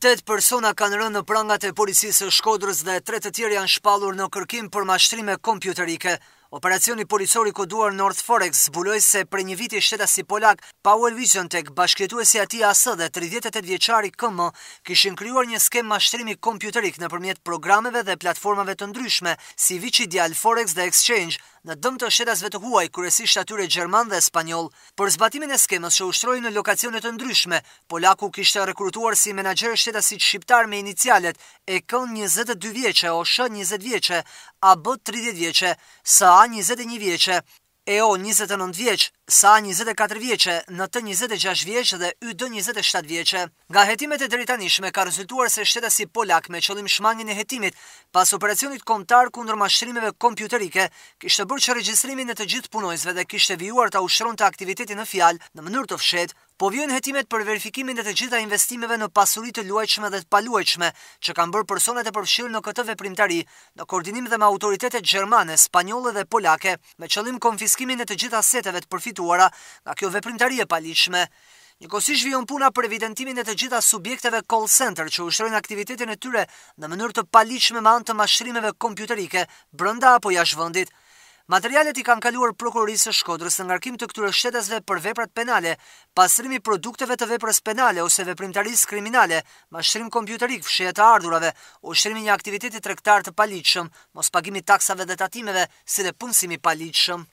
8 persona kanë rënë në prangat e policisë së Shkodrës dhe tre të tjerë janë shpallur në kërkim për mashtrime kompjuterike. Operacioni policor i koduar North Forex zbuloi se për një viti si polak Power Vision Tech, bashkëtuesi i tij AS dhe 38 vjeçari KM, kishin krijuar një skem mashtrimi kompjuterik nëpërmjet programeve dhe platformave të ndryshme si Vici Dial Forex dhe Exchange, Në dëm të shtetasve të huaj, kërësisht atyre Gjerman dhe spanjoll, për zbatimin e skemës që ushtrojnë në lokacionet të ndryshme, Polaku kishtë rekrutuar si menager shtetasit shqiptar me inicialet e kënë 22 vjeqe o shë 20 vjeqe, a bët 30 vjeqe, sa a 21 vjeqe e o 29 vjeqë, sa 24 vjeqë, në të 26 vjeqë dhe y 27 vjeqë. Nga jetimet e dritanishme ka rezultuar se shteta si Polak me qëllim shmangin e jetimit pas operacionit kontar kundër mashtrimeve kompjuterike, kishtë bërë që regjistrimi e të gjithë punojzve dhe kishtë vijuar të ushron të aktivitetin në fjalë në mënyrë të fshetë, po vjojnë hetimet për verifikimin e të gjitha investimeve në pasuri të luajtshme dhe të paluajtshme që kanë bërë personat e përfshirë në këtë veprimtari në koordinim dhe me autoritetet gjermane, spanjolle dhe polake me qëllim konfiskimin e të gjitha seteve të përfituara nga kjo veprimtari e paligjshme. Njëkosisht vjen puna për evidentimin e të gjitha subjekteve call center që ushtrojnë aktivitetin e tyre në mënyrë të paligjshme me anë të mashtrimeve kompjuterike brenda apo jashtë vendit. Materialet i kanë kaluar prokurorisë së Shkodrës në ngarkim të këtyre shtetësve për veprat penale, pastrimi i produkteve të veprës penale ose veprimtarisë kriminale, mashtrim kompjuterik fshehje të ardhurave, ushtrim i një aktiviteti tregtar të paligjshëm, mospagimi taksave dhe tatimeve, si dhe punësimi i paligjshëm.